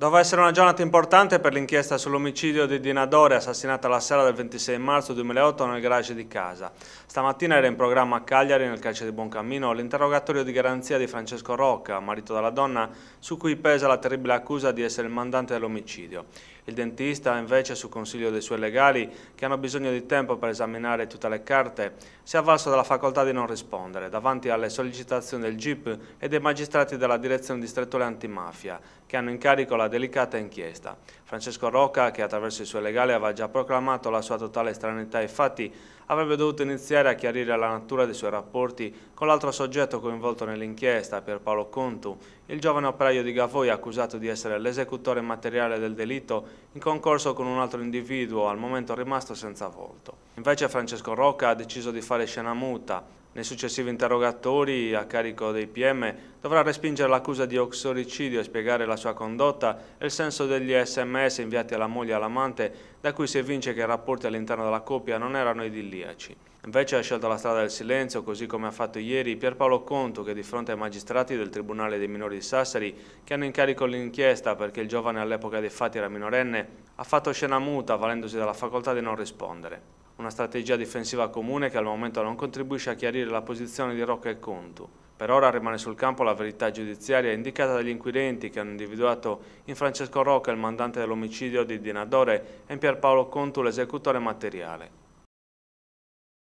Doveva essere una giornata importante per l'inchiesta sull'omicidio di Dina Dore, assassinata la sera del 26 marzo 2008 nel garage di casa. Stamattina era in programma a Cagliari, nel calcio di Buoncammino, l'interrogatorio di garanzia di Francesco Rocca, marito della donna, su cui pesa la terribile accusa di essere il mandante dell'omicidio il dentista invece su consiglio dei suoi legali che hanno bisogno di tempo per esaminare tutte le carte si è avvalso della facoltà di non rispondere davanti alle sollecitazioni del GIP e dei magistrati della direzione distrettuale antimafia che hanno in carico la delicata inchiesta. Francesco Rocca che attraverso i suoi legali aveva già proclamato la sua totale stranità ai fatti avrebbe dovuto iniziare a chiarire la natura dei suoi rapporti con l'altro soggetto coinvolto nell'inchiesta, Pierpaolo Contu, il giovane operaio di Gavoi accusato di essere l'esecutore materiale del delitto in concorso con un altro individuo al momento rimasto senza volto. Invece Francesco Rocca ha deciso di fare scena muta nei successivi interrogatori a carico dei PM dovrà respingere l'accusa di oxoricidio e spiegare la sua condotta e il senso degli sms inviati alla moglie e all'amante da cui si evince che i rapporti all'interno della coppia non erano idilliaci. Invece ha scelto la strada del silenzio, così come ha fatto ieri Pierpaolo Conto che di fronte ai magistrati del Tribunale dei Minori di Sassari, che hanno in carico l'inchiesta perché il giovane all'epoca dei fatti era minorenne, ha fatto scena muta valendosi della facoltà di non rispondere una strategia difensiva comune che al momento non contribuisce a chiarire la posizione di Rocca e Contu. Per ora rimane sul campo la verità giudiziaria indicata dagli inquirenti che hanno individuato in Francesco Rocca il mandante dell'omicidio di Dinadore e in Pierpaolo Contu l'esecutore materiale.